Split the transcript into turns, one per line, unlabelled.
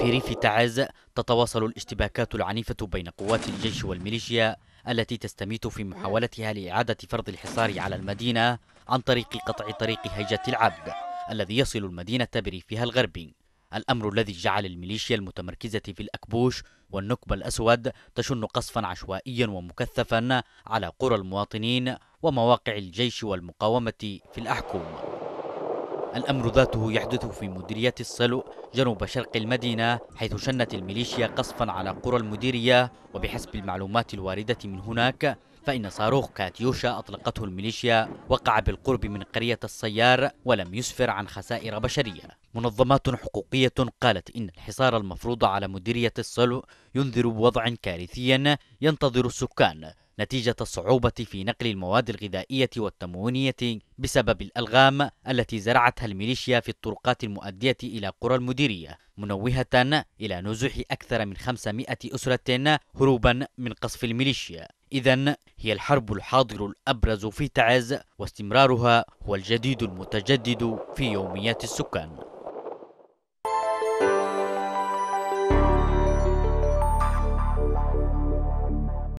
في ريف تعز تتواصل الاشتباكات العنيفة بين قوات الجيش والميليشيا التي تستميت في محاولتها لإعادة فرض الحصار على المدينة عن طريق قطع طريق هيجة العبد الذي يصل المدينة بريفها الغربي الأمر الذي جعل الميليشيا المتمركزة في الأكبوش والنكب الأسود تشن قصفا عشوائيا ومكثفا على قرى المواطنين ومواقع الجيش والمقاومة في الأحكوم الأمر ذاته يحدث في مديرية الصلو جنوب شرق المدينة حيث شنت الميليشيا قصفا على قرى المديرية وبحسب المعلومات الواردة من هناك فإن صاروخ كاتيوشا أطلقته الميليشيا وقع بالقرب من قرية السيار ولم يسفر عن خسائر بشرية منظمات حقوقية قالت إن الحصار المفروض على مديرية الصلو ينذر بوضع كارثي ينتظر السكان نتيجة الصعوبة في نقل المواد الغذائية والتموينية بسبب الألغام التي زرعتها الميليشيا في الطرقات المؤدية إلى قرى المديرية منوهة إلى نزوح أكثر من 500 أسرة هروبا من قصف الميليشيا إذا هي الحرب الحاضر الأبرز في تعز واستمرارها هو الجديد المتجدد في يوميات السكان